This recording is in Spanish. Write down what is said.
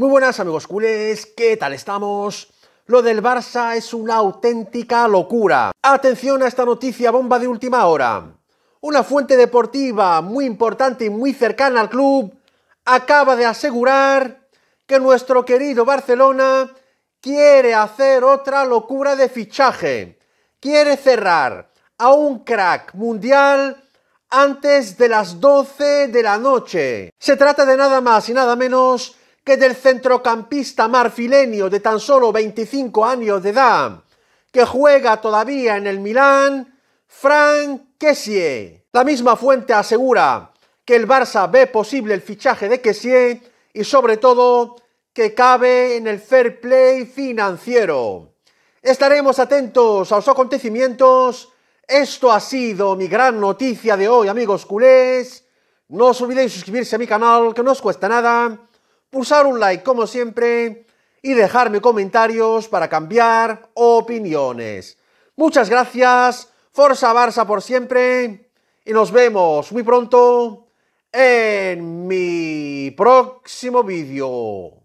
Muy buenas amigos culés, ¿qué tal estamos? Lo del Barça es una auténtica locura. Atención a esta noticia bomba de última hora. Una fuente deportiva muy importante y muy cercana al club acaba de asegurar que nuestro querido Barcelona quiere hacer otra locura de fichaje. Quiere cerrar a un crack mundial antes de las 12 de la noche. Se trata de nada más y nada menos que del centrocampista marfileño de tan solo 25 años de edad, que juega todavía en el Milan, Frank Kessie. La misma fuente asegura que el Barça ve posible el fichaje de Kessie y sobre todo que cabe en el fair play financiero. Estaremos atentos a los acontecimientos. Esto ha sido mi gran noticia de hoy, amigos culés. No os olvidéis suscribirse a mi canal, que no os cuesta nada pulsar un like como siempre y dejarme comentarios para cambiar opiniones. Muchas gracias, Forza Barça por siempre y nos vemos muy pronto en mi próximo vídeo.